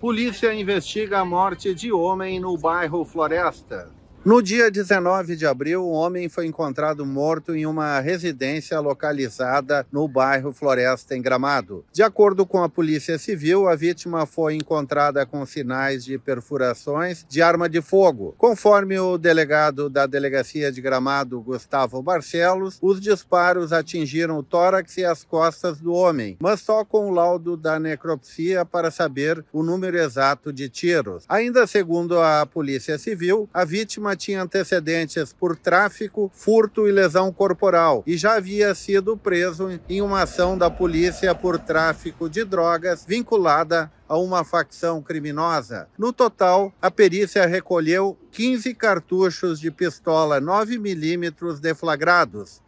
Polícia investiga a morte de homem no bairro Floresta. No dia 19 de abril, um homem foi encontrado morto em uma residência localizada no bairro Floresta, em Gramado. De acordo com a Polícia Civil, a vítima foi encontrada com sinais de perfurações de arma de fogo. Conforme o delegado da Delegacia de Gramado, Gustavo Barcelos, os disparos atingiram o tórax e as costas do homem, mas só com o laudo da necropsia para saber o número exato de tiros. Ainda segundo a Polícia Civil, a vítima vítima tinha antecedentes por tráfico, furto e lesão corporal e já havia sido preso em uma ação da polícia por tráfico de drogas vinculada a uma facção criminosa. No total, a perícia recolheu 15 cartuchos de pistola 9mm deflagrados,